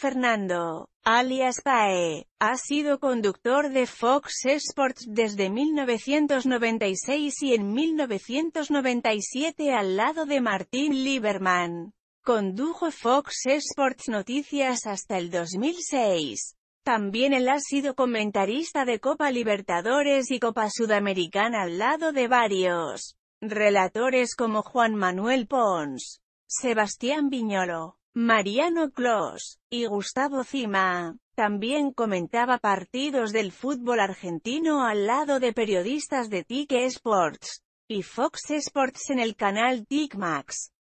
Fernando, alias Pae, ha sido conductor de Fox Sports desde 1996 y en 1997 al lado de Martín Lieberman. Condujo Fox Sports Noticias hasta el 2006. También él ha sido comentarista de Copa Libertadores y Copa Sudamericana al lado de varios relatores como Juan Manuel Pons, Sebastián Viñolo, Mariano Clos y Gustavo Cima. También comentaba partidos del fútbol argentino al lado de periodistas de TIC Sports y Fox Sports en el canal TICMAX.